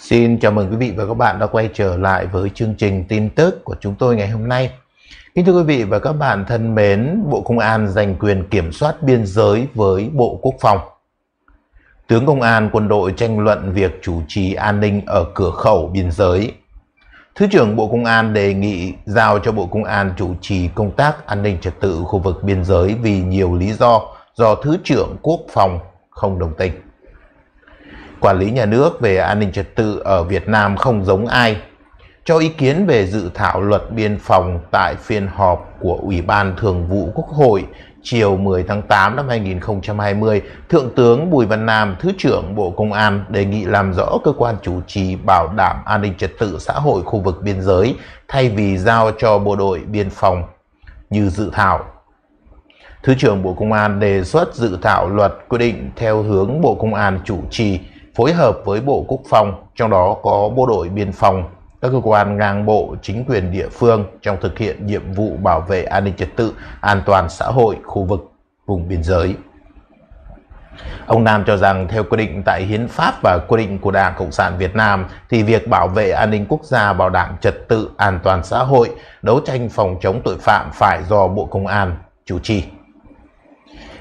Xin chào mừng quý vị và các bạn đã quay trở lại với chương trình tin tức của chúng tôi ngày hôm nay. Kính thưa quý vị và các bạn thân mến, Bộ Công an giành quyền kiểm soát biên giới với Bộ Quốc phòng. Tướng Công an quân đội tranh luận việc chủ trì an ninh ở cửa khẩu biên giới. Thứ trưởng Bộ Công an đề nghị giao cho Bộ Công an chủ trì công tác an ninh trật tự khu vực biên giới vì nhiều lý do do Thứ trưởng Quốc phòng không đồng tình quản lý nhà nước về an ninh trật tự ở Việt Nam không giống ai, cho ý kiến về dự thảo luật biên phòng tại phiên họp của Ủy ban Thường vụ Quốc hội chiều 10 tháng 8 năm 2020, Thượng tướng Bùi Văn Nam, Thứ trưởng Bộ Công an đề nghị làm rõ cơ quan chủ trì bảo đảm an ninh trật tự xã hội khu vực biên giới thay vì giao cho bộ đội biên phòng như dự thảo. Thứ trưởng Bộ Công an đề xuất dự thảo luật quy định theo hướng Bộ Công an chủ trì phối hợp với Bộ Quốc phòng, trong đó có bộ đội biên phòng, các cơ quan ngang bộ, chính quyền địa phương trong thực hiện nhiệm vụ bảo vệ an ninh trật tự, an toàn xã hội khu vực vùng biên giới. Ông Nam cho rằng theo quy định tại hiến pháp và quy định của Đảng Cộng sản Việt Nam thì việc bảo vệ an ninh quốc gia, bảo đảm trật tự, an toàn xã hội, đấu tranh phòng chống tội phạm phải do Bộ Công an chủ trì.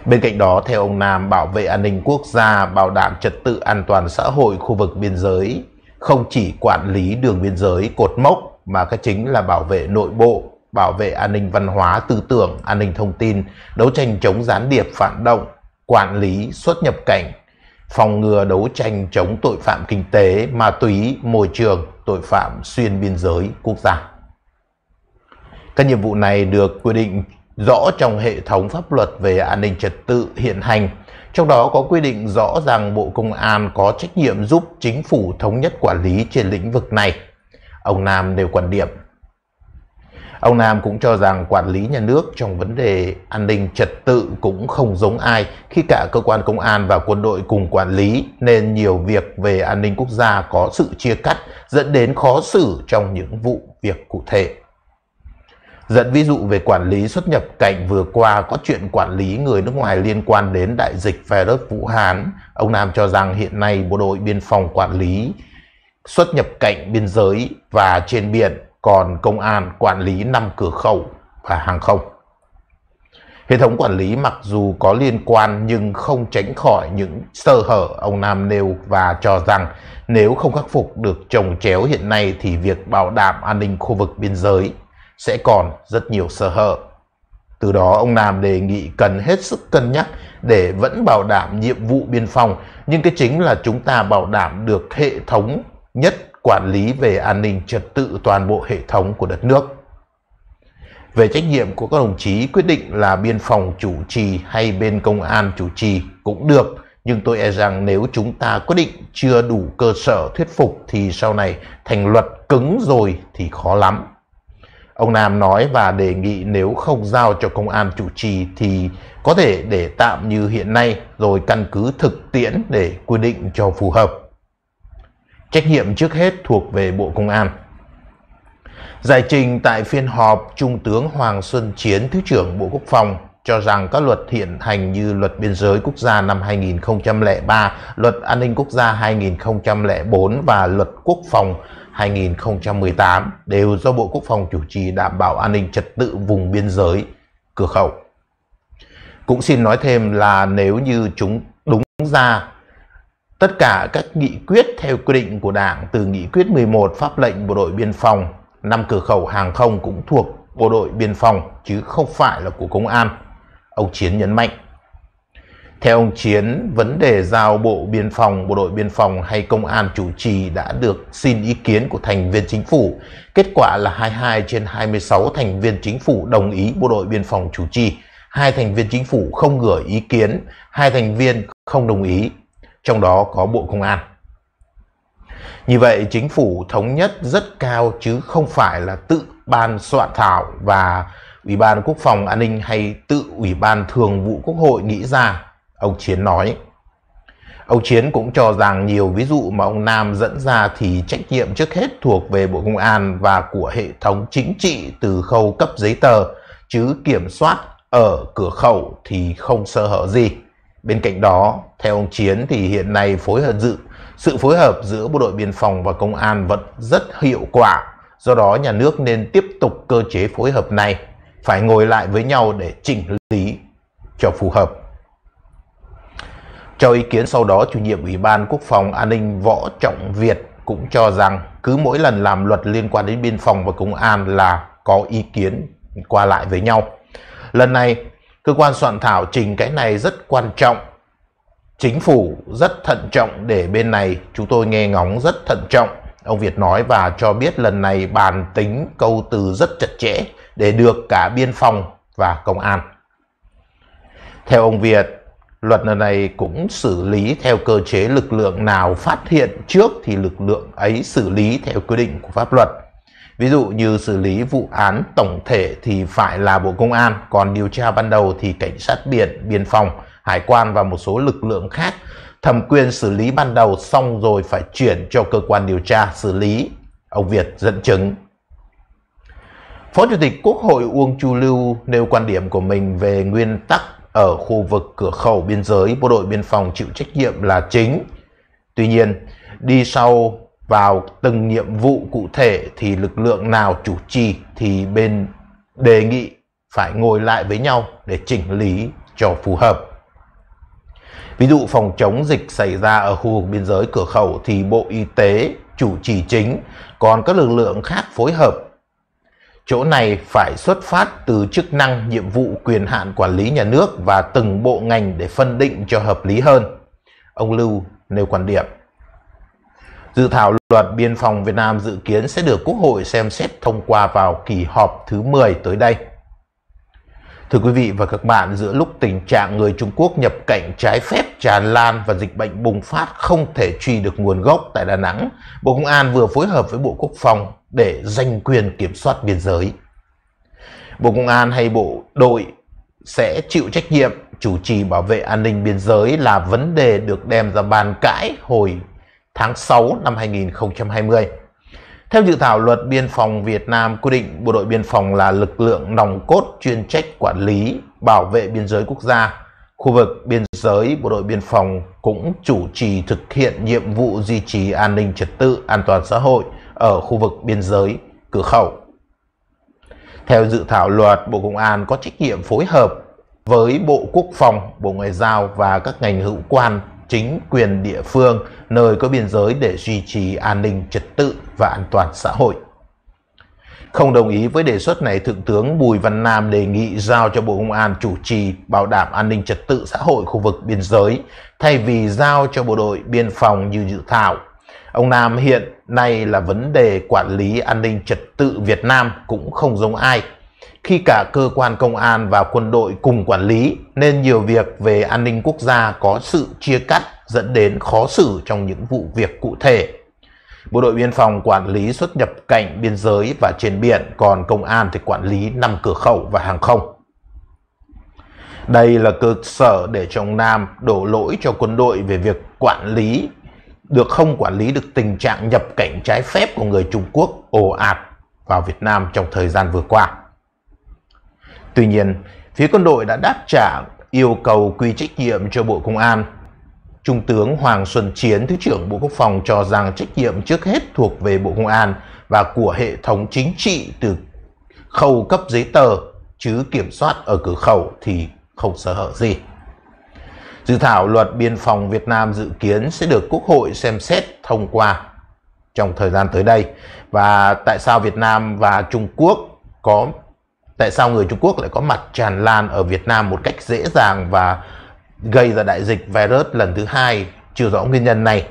Bên cạnh đó, theo ông Nam, bảo vệ an ninh quốc gia, bảo đảm trật tự an toàn xã hội khu vực biên giới, không chỉ quản lý đường biên giới cột mốc mà cái chính là bảo vệ nội bộ, bảo vệ an ninh văn hóa, tư tưởng, an ninh thông tin, đấu tranh chống gián điệp phản động, quản lý xuất nhập cảnh, phòng ngừa đấu tranh chống tội phạm kinh tế, ma túy, môi trường, tội phạm xuyên biên giới quốc gia. Các nhiệm vụ này được quy định rõ trong hệ thống pháp luật về an ninh trật tự hiện hành. Trong đó có quy định rõ ràng Bộ Công an có trách nhiệm giúp chính phủ thống nhất quản lý trên lĩnh vực này. Ông Nam nêu quan điểm. Ông Nam cũng cho rằng quản lý nhà nước trong vấn đề an ninh trật tự cũng không giống ai khi cả cơ quan công an và quân đội cùng quản lý nên nhiều việc về an ninh quốc gia có sự chia cắt dẫn đến khó xử trong những vụ việc cụ thể. Dẫn ví dụ về quản lý xuất nhập cảnh vừa qua có chuyện quản lý người nước ngoài liên quan đến đại dịch virus Vũ Hán. Ông Nam cho rằng hiện nay bộ đội biên phòng quản lý xuất nhập cảnh biên giới và trên biển, còn công an quản lý năm cửa khẩu và hàng không. Hệ thống quản lý mặc dù có liên quan nhưng không tránh khỏi những sơ hở ông Nam nêu và cho rằng nếu không khắc phục được trồng chéo hiện nay thì việc bảo đảm an ninh khu vực biên giới sẽ còn rất nhiều sơ hở. Từ đó ông Nam đề nghị cần hết sức cân nhắc để vẫn bảo đảm nhiệm vụ biên phòng, nhưng cái chính là chúng ta bảo đảm được hệ thống nhất quản lý về an ninh trật tự toàn bộ hệ thống của đất nước. Về trách nhiệm của các đồng chí quyết định là biên phòng chủ trì hay bên công an chủ trì cũng được, nhưng tôi e rằng nếu chúng ta quyết định chưa đủ cơ sở thuyết phục thì sau này thành luật cứng rồi thì khó lắm. Ông Nam nói và đề nghị nếu không giao cho công an chủ trì thì có thể để tạm như hiện nay rồi căn cứ thực tiễn để quy định cho phù hợp. Trách nhiệm trước hết thuộc về Bộ Công an. Giải trình tại phiên họp, Trung tướng Hoàng Xuân Chiến, Thứ trưởng Bộ Quốc phòng, cho rằng các luật hiện hành như luật biên giới quốc gia năm 2003, luật an ninh quốc gia 2004 và luật quốc phòng 2018 đều do Bộ Quốc phòng chủ trì đảm bảo an ninh trật tự vùng biên giới, cửa khẩu. Cũng xin nói thêm là nếu như chúng đúng ra tất cả các nghị quyết theo quy định của Đảng từ nghị quyết 11 pháp lệnh bộ đội biên phòng, năm cửa khẩu hàng không cũng thuộc bộ đội biên phòng chứ không phải là của công an. Ông Chiến nhấn mạnh. Theo ông Chiến, vấn đề giao Bộ Biên phòng, Bộ đội Biên phòng hay Công an chủ trì đã được xin ý kiến của thành viên chính phủ. Kết quả là 22 trên 26 thành viên chính phủ đồng ý Bộ đội Biên phòng chủ trì. Hai thành viên chính phủ không gửi ý kiến, hai thành viên không đồng ý, trong đó có Bộ Công an. Như vậy, chính phủ thống nhất rất cao chứ không phải là tự ban soạn thảo và Ủy ban Quốc phòng An ninh hay tự Ủy ban Thường vụ Quốc hội nghĩ ra, ông Chiến nói. Ông Chiến cũng cho rằng nhiều ví dụ mà ông Nam dẫn ra thì trách nhiệm trước hết thuộc về Bộ Công an và của hệ thống chính trị từ khâu cấp giấy tờ, chứ kiểm soát ở cửa khẩu thì không sơ hở gì. Bên cạnh đó, theo ông Chiến thì hiện nay phối hợp dự, sự phối hợp giữa bộ đội biên phòng và công an vẫn rất hiệu quả. Do đó nhà nước nên tiếp tục cơ chế phối hợp này phải ngồi lại với nhau để chỉnh lý cho phù hợp. Cho ý kiến sau đó, chủ nhiệm Ủy ban Quốc phòng An ninh Võ Trọng Việt cũng cho rằng cứ mỗi lần làm luật liên quan đến biên phòng và công an là có ý kiến qua lại với nhau. Lần này, cơ quan soạn thảo trình cái này rất quan trọng. Chính phủ rất thận trọng để bên này chúng tôi nghe ngóng rất thận trọng. Ông Việt nói và cho biết lần này bàn tính câu từ rất chặt chẽ để được cả biên phòng và công an. Theo ông Việt, luật lần này cũng xử lý theo cơ chế lực lượng nào phát hiện trước thì lực lượng ấy xử lý theo quy định của pháp luật. Ví dụ như xử lý vụ án tổng thể thì phải là Bộ Công an, còn điều tra ban đầu thì cảnh sát biển, biên phòng, hải quan và một số lực lượng khác thẩm quyền xử lý ban đầu xong rồi phải chuyển cho cơ quan điều tra xử lý. Ông Việt dẫn chứng Phó Chủ tịch Quốc hội Uông Chu Lưu nêu quan điểm của mình về nguyên tắc ở khu vực cửa khẩu biên giới bộ đội biên phòng chịu trách nhiệm là chính. Tuy nhiên, đi sau vào từng nhiệm vụ cụ thể thì lực lượng nào chủ trì thì bên đề nghị phải ngồi lại với nhau để chỉnh lý cho phù hợp. Ví dụ phòng chống dịch xảy ra ở khu vực biên giới cửa khẩu thì Bộ Y tế chủ trì chính, còn các lực lượng khác phối hợp Chỗ này phải xuất phát từ chức năng, nhiệm vụ, quyền hạn quản lý nhà nước và từng bộ ngành để phân định cho hợp lý hơn. Ông Lưu nêu quan điểm. Dự thảo luật biên phòng Việt Nam dự kiến sẽ được Quốc hội xem xét thông qua vào kỳ họp thứ 10 tới đây. Thưa quý vị và các bạn, giữa lúc tình trạng người Trung Quốc nhập cảnh trái phép tràn lan và dịch bệnh bùng phát không thể truy được nguồn gốc tại Đà Nẵng, Bộ Công an vừa phối hợp với Bộ Quốc phòng để giành quyền kiểm soát biên giới. Bộ Công an hay Bộ đội sẽ chịu trách nhiệm chủ trì bảo vệ an ninh biên giới là vấn đề được đem ra bàn cãi hồi tháng 6 năm 2020. Theo dự thảo luật biên phòng Việt Nam quy định bộ đội biên phòng là lực lượng nòng cốt chuyên trách quản lý, bảo vệ biên giới quốc gia. Khu vực biên giới bộ đội biên phòng cũng chủ trì thực hiện nhiệm vụ duy trì an ninh trật tự, an toàn xã hội – ở khu vực biên giới, cửa khẩu. Theo dự thảo luật, Bộ Công an có trách nhiệm phối hợp với Bộ Quốc phòng, Bộ Ngoại giao và các ngành hữu quan, chính quyền địa phương nơi có biên giới để duy trì an ninh trật tự và an toàn xã hội. Không đồng ý với đề xuất này, Thượng tướng Bùi Văn Nam đề nghị giao cho Bộ Công an chủ trì bảo đảm an ninh trật tự xã hội khu vực biên giới, thay vì giao cho bộ đội biên phòng như dự thảo. Ông Nam hiện nay là vấn đề quản lý an ninh trật tự Việt Nam cũng không giống ai. Khi cả cơ quan công an và quân đội cùng quản lý nên nhiều việc về an ninh quốc gia có sự chia cắt dẫn đến khó xử trong những vụ việc cụ thể. Bộ đội biên phòng quản lý xuất nhập cảnh biên giới và trên biển, còn công an thì quản lý năm cửa khẩu và hàng không. Đây là cơ sở để chồng Nam đổ lỗi cho quân đội về việc quản lý được không quản lý được tình trạng nhập cảnh trái phép của người Trung Quốc ồ ạt vào Việt Nam trong thời gian vừa qua. Tuy nhiên, phía quân đội đã đáp trả yêu cầu quy trách nhiệm cho Bộ Công an. Trung tướng Hoàng Xuân Chiến, Thứ trưởng Bộ Quốc phòng cho rằng trách nhiệm trước hết thuộc về Bộ Công an và của hệ thống chính trị từ khâu cấp giấy tờ chứ kiểm soát ở cửa khẩu thì không sở hở gì. Dự thảo luật biên phòng Việt Nam dự kiến sẽ được Quốc hội xem xét thông qua trong thời gian tới đây. Và tại sao Việt Nam và Trung Quốc có tại sao người Trung Quốc lại có mặt tràn lan ở Việt Nam một cách dễ dàng và gây ra đại dịch virus lần thứ hai chưa rõ nguyên nhân này.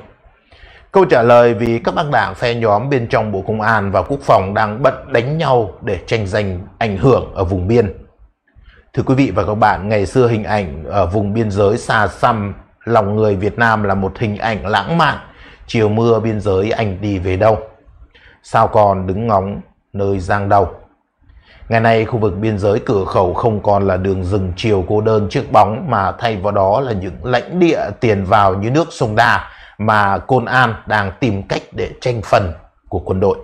Câu trả lời vì các băng đảng phe nhóm bên trong Bộ Công an và Quốc phòng đang bận đánh nhau để tranh giành ảnh hưởng ở vùng biên. Thưa quý vị và các bạn, ngày xưa hình ảnh ở vùng biên giới xa xăm, lòng người Việt Nam là một hình ảnh lãng mạn. Chiều mưa biên giới anh đi về đâu? Sao còn đứng ngóng nơi giang đầu? Ngày nay khu vực biên giới cửa khẩu không còn là đường rừng chiều cô đơn trước bóng mà thay vào đó là những lãnh địa tiền vào như nước sông Đà mà Côn An đang tìm cách để tranh phần của quân đội.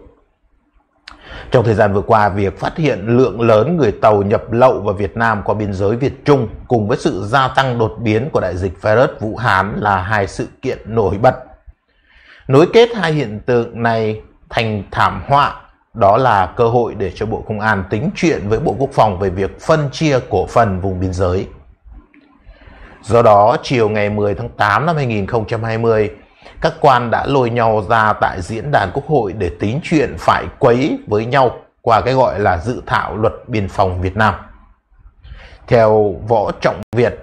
Trong thời gian vừa qua, việc phát hiện lượng lớn người tàu nhập lậu vào Việt Nam qua biên giới Việt Trung cùng với sự gia tăng đột biến của đại dịch virus Vũ Hán là hai sự kiện nổi bật. Nối kết hai hiện tượng này thành thảm họa đó là cơ hội để cho Bộ Công an tính chuyện với Bộ Quốc phòng về việc phân chia cổ phần vùng biên giới. Do đó, chiều ngày 10 tháng 8 năm 2020, các quan đã lôi nhau ra tại diễn đàn quốc hội để tính chuyện phải quấy với nhau qua cái gọi là dự thảo luật biên phòng Việt Nam. Theo Võ Trọng Việt,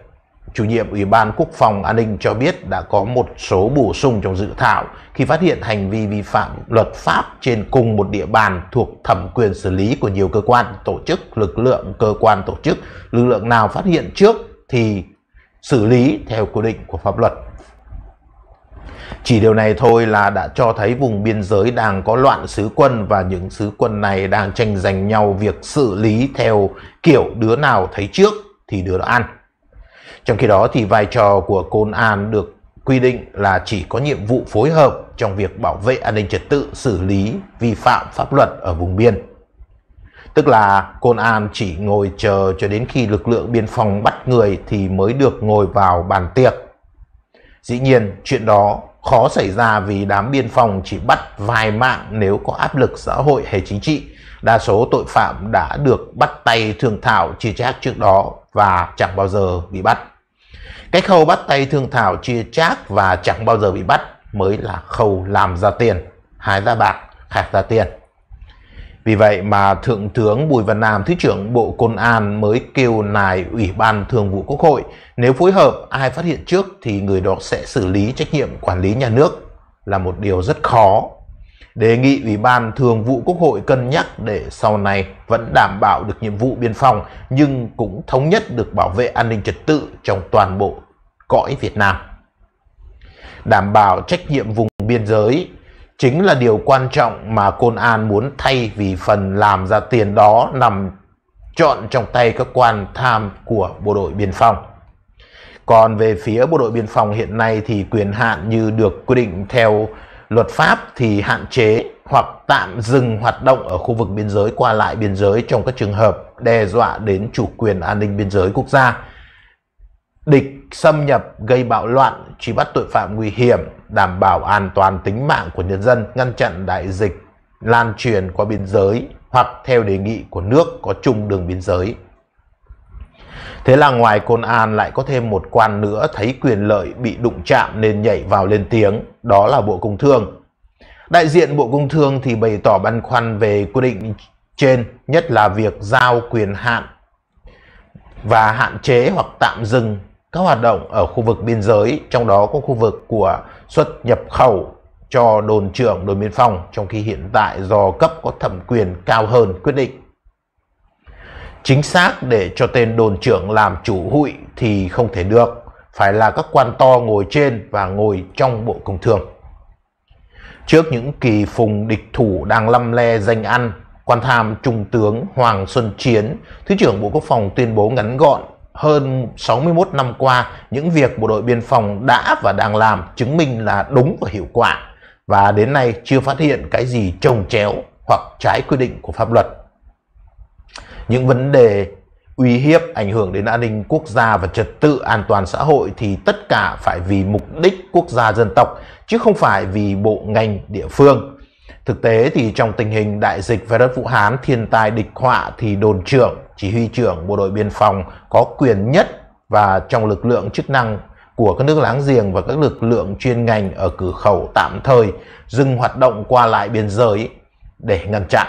chủ nhiệm Ủy ban Quốc phòng An ninh cho biết đã có một số bổ sung trong dự thảo khi phát hiện hành vi vi phạm luật pháp trên cùng một địa bàn thuộc thẩm quyền xử lý của nhiều cơ quan, tổ chức, lực lượng, cơ quan tổ chức. Lực lượng nào phát hiện trước thì xử lý theo quy định của pháp luật. Chỉ điều này thôi là đã cho thấy vùng biên giới đang có loạn sứ quân và những sứ quân này đang tranh giành nhau việc xử lý theo kiểu đứa nào thấy trước thì đứa đó ăn. Trong khi đó thì vai trò của Côn An được quy định là chỉ có nhiệm vụ phối hợp trong việc bảo vệ an ninh trật tự xử lý vi phạm pháp luật ở vùng biên. Tức là Côn An chỉ ngồi chờ cho đến khi lực lượng biên phòng bắt người thì mới được ngồi vào bàn tiệc. Dĩ nhiên chuyện đó khó xảy ra vì đám biên phòng chỉ bắt vài mạng nếu có áp lực xã hội hay chính trị. Đa số tội phạm đã được bắt tay thương thảo chia chác trước đó và chẳng bao giờ bị bắt. Cái khâu bắt tay thương thảo chia chác và chẳng bao giờ bị bắt mới là khâu làm ra tiền, hái ra bạc, khạc ra tiền. Vì vậy mà Thượng tướng Bùi Văn Nam, Thứ trưởng Bộ Công an mới kêu nài Ủy ban Thường vụ Quốc hội, nếu phối hợp ai phát hiện trước thì người đó sẽ xử lý trách nhiệm quản lý nhà nước là một điều rất khó. Đề nghị Ủy ban Thường vụ Quốc hội cân nhắc để sau này vẫn đảm bảo được nhiệm vụ biên phòng nhưng cũng thống nhất được bảo vệ an ninh trật tự trong toàn bộ cõi Việt Nam. Đảm bảo trách nhiệm vùng biên giới chính là điều quan trọng mà Côn An muốn thay vì phần làm ra tiền đó nằm chọn trong tay các quan tham của bộ đội biên phòng. Còn về phía bộ đội biên phòng hiện nay thì quyền hạn như được quy định theo luật pháp thì hạn chế hoặc tạm dừng hoạt động ở khu vực biên giới qua lại biên giới trong các trường hợp đe dọa đến chủ quyền an ninh biên giới quốc gia. Địch xâm nhập gây bạo loạn, truy bắt tội phạm nguy hiểm, đảm bảo an toàn tính mạng của nhân dân, ngăn chặn đại dịch lan truyền qua biên giới hoặc theo đề nghị của nước có chung đường biên giới. Thế là ngoài Côn An lại có thêm một quan nữa thấy quyền lợi bị đụng chạm nên nhảy vào lên tiếng, đó là Bộ Công Thương. Đại diện Bộ Công Thương thì bày tỏ băn khoăn về quy định trên, nhất là việc giao quyền hạn và hạn chế hoặc tạm dừng các hoạt động ở khu vực biên giới, trong đó có khu vực của xuất nhập khẩu cho đồn trưởng đồn biên phòng trong khi hiện tại do cấp có thẩm quyền cao hơn quyết định. Chính xác để cho tên đồn trưởng làm chủ hụi thì không thể được, phải là các quan to ngồi trên và ngồi trong bộ công thương. Trước những kỳ phùng địch thủ đang lăm le danh ăn, quan tham trung tướng Hoàng Xuân Chiến, Thứ trưởng Bộ Quốc phòng tuyên bố ngắn gọn hơn 61 năm qua, những việc bộ đội biên phòng đã và đang làm chứng minh là đúng và hiệu quả và đến nay chưa phát hiện cái gì trồng chéo hoặc trái quy định của pháp luật. Những vấn đề uy hiếp ảnh hưởng đến an ninh quốc gia và trật tự an toàn xã hội thì tất cả phải vì mục đích quốc gia dân tộc chứ không phải vì bộ ngành địa phương. Thực tế thì trong tình hình đại dịch virus Vũ Hán thiên tai địch họa thì đồn trưởng, chỉ huy trưởng bộ đội biên phòng có quyền nhất và trong lực lượng chức năng của các nước láng giềng và các lực lượng chuyên ngành ở cửa khẩu tạm thời dừng hoạt động qua lại biên giới để ngăn chặn.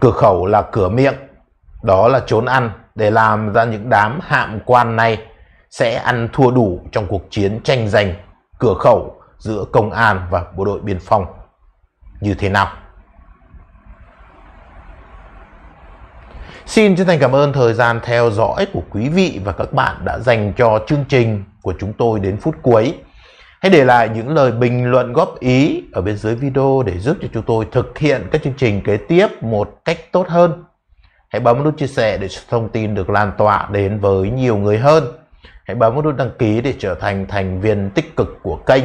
Cửa khẩu là cửa miệng, đó là trốn ăn để làm ra những đám hạm quan này sẽ ăn thua đủ trong cuộc chiến tranh giành cửa khẩu giữa công an và bộ đội biên phòng như thế nào Xin chân thành cảm ơn thời gian theo dõi của quý vị và các bạn đã dành cho chương trình của chúng tôi đến phút cuối. Hãy để lại những lời bình luận góp ý ở bên dưới video để giúp cho chúng tôi thực hiện các chương trình kế tiếp một cách tốt hơn. Hãy bấm nút chia sẻ để thông tin được lan tỏa đến với nhiều người hơn. Hãy bấm nút đăng ký để trở thành thành viên tích cực của kênh.